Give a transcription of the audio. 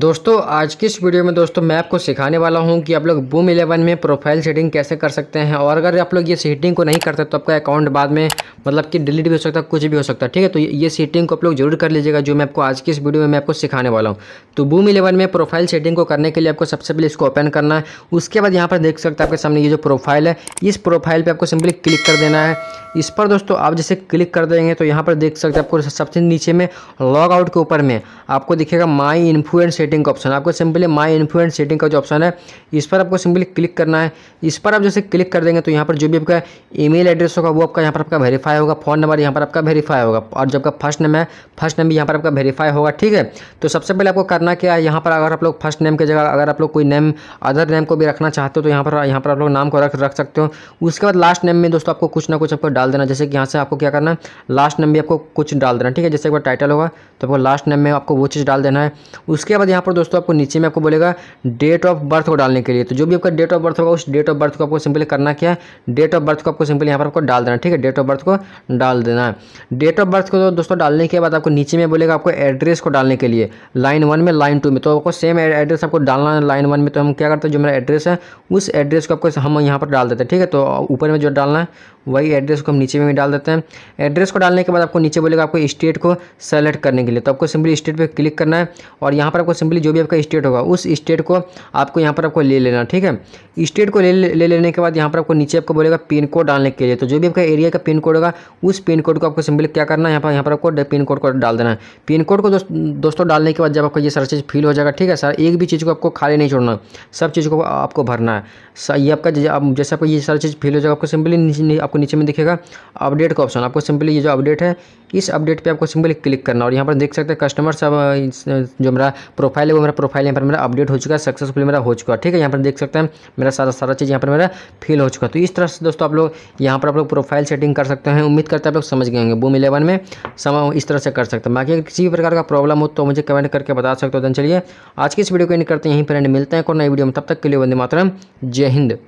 दोस्तों आज की इस वीडियो में दोस्तों मैं आपको सिखाने वाला हूं कि आप लोग बूम इलेवन में प्रोफाइल सेटिंग कैसे कर सकते हैं और अगर आप लोग ये सेटिंग को नहीं करते तो आपका अकाउंट बाद में मतलब कि डिलीट भी हो सकता है कुछ भी हो सकता है ठीक है तो ये सेटिंग को आप लोग जरूर कर लीजिएगा जो मैं आपको आज की इस वीडियो में मैं आपको सिखाने वाला हूँ तो बूम इलेवन में प्रोफाइल सेटिंग को करने के लिए आपको सबसे पहले इसको ओपन करना है उसके बाद यहाँ पर देख सकते हैं आपके सामने ये जो प्रोफाइल है इस प्रोफाइल पर आपको सिंपली क्लिक कर देना है इस पर दोस्तों आप जैसे क्लिक कर देंगे तो यहाँ पर देख सकते हैं आपको सबसे नीचे में लॉग आउट के ऊपर में आपको दिखेगा माई इन्फ्लुएंस सेटिंग का ऑप्शन आपको सिंपली माई इन्फ्लुएंस सेटिंग का जो ऑप्शन है इस पर आपको सिंपली क्लिक करना है इस पर आप जैसे क्लिक कर देंगे तो यहाँ पर जो भी आपका ईमेल एड्रेस होगा वो आपका यहाँ पर आपका वेरीफाई होगा फ़ोन नंबर यहाँ पर आपका वेरीफाई होगा और जब का फर्स्ट नेम है फर्स्ट नेम भी यहाँ पर आपका वेरीफाई होगा ठीक है तो सबसे पहले आपको करना क्या है यहाँ पर अगर आप लोग फर्स्ट नेम की जगह अगर आप लोग कोई नेम अदर नेम को भी रखना चाहते हो तो यहाँ पर यहाँ पर आप लोग नाम को रख रख सकते हो उसके बाद लास्ट नेम में दोस्तों आपको कुछ ना कुछ आपको डाल देना जैसे कि यहाँ से आपको क्या करना है लास्ट नेम भी आपको कुछ डाल देना ठीक है जैसे एक बार टाइटल होगा तो आपको लास्ट नेम में आपको वो चीज़ डाल देना है उसके बाद यहाँ पर दोस्तों आपको नीचे में आपको बोलेगा डेट ऑफ बर्थ को डालने के लिए तो जो भी आपका डेट ऑफ बर्थ होगा उस डेट ऑफ बर्थ को आपको सिंपली करना क्या है डेट ऑफ बर्थ को आपको सिंपली यहाँ पर आपको डाल देना ठीक है डेट ऑफ बर्थ को डाल देना है डेट ऑफ बर्थ को तो दोस्तों डालने के बाद आपको नीचे में बोलेगा आपको एड्रेस को डालने के लिए लाइन वन में लाइन टू में तो आपको सेम एड्रेस आपको डालना है लाइन वन में तो हम क्या करते हैं जो मेरा एड्रेस है उस एड्रेस को आपको हम यहाँ पर डाल देते हैं ठीक है तो ऊपर में जो डालना है वही एड्रेस को हम नीचे में डाल देते हैं एड्रेस को डालने के बाद आपको नीचे बोलेगा आपको स्टेट को सेलेक्ट करने के लिए तो आपको सिंपली स्टेट पर क्लिक करना है और यहाँ पर आपको सिंपली जो भी आपका स्टेट होगा उस स्टेट को आपको यहाँ पर आपको ले लेना ठीक है स्टेट को ले ले लेने के बाद यहाँ पर आपको नीचे आपको बोलेगा पिन कोड डालने के लिए तो जो भी आपका एरिया का पिन कोड होगा उस पिन कोड को आपको सिंपली क्या करना है यहाँ पर यहाँ पर आपको पिन कोड को डाल देना है पिन कोड को दोस्तों डालने के बाद जब आपको ये सारा चीज़ फिल हो जाएगा ठीक है सर एक भी चीज़ को आपको खाली नहीं छोड़ना सब चीज़ को आपको भरना है ये आपका जैसे आपको ये सारी चीज़ फिल हो जाएगा आपको सिंपली आपको आपको नीचे में दिखेगा अपडेट का ऑप्शन आपको सिंपली ये जो अपडेट है इस अपडेट पे आपको सिंपली क्लिक करना और यहाँ पर देख सकते हैं कस्टमर सब जो मेरा प्रोफाइल है वो मेरा प्रोफाइल यहाँ पर मेरा अपडेट हो चुका है सक्सेसफुल मेरा हो चुका है ठीक है यहाँ पर देख सकते हैं मेरा सारा सारा चीज़ यहाँ पर मेरा फिल हो चुका है तो इस तरह से दोस्तों आप लोग यहाँ पर आप लोग प्रोफाइल सेटिंग कर सकते हैं उम्मीद करते हैं आप लोग समझ गए होंगे बूम इलेवन में समय इस तरह से कर सकते हैं बाकी किसी भी प्रकार का प्रॉब्लम हो तो मुझे कमेंट करके बता सकते हो तो चलिए आज की इस वीडियो को इन करते हैं यहीं पर मिलते हैं और नई वीडियो में तब तक के लिए वंदे मातरम जय हिंद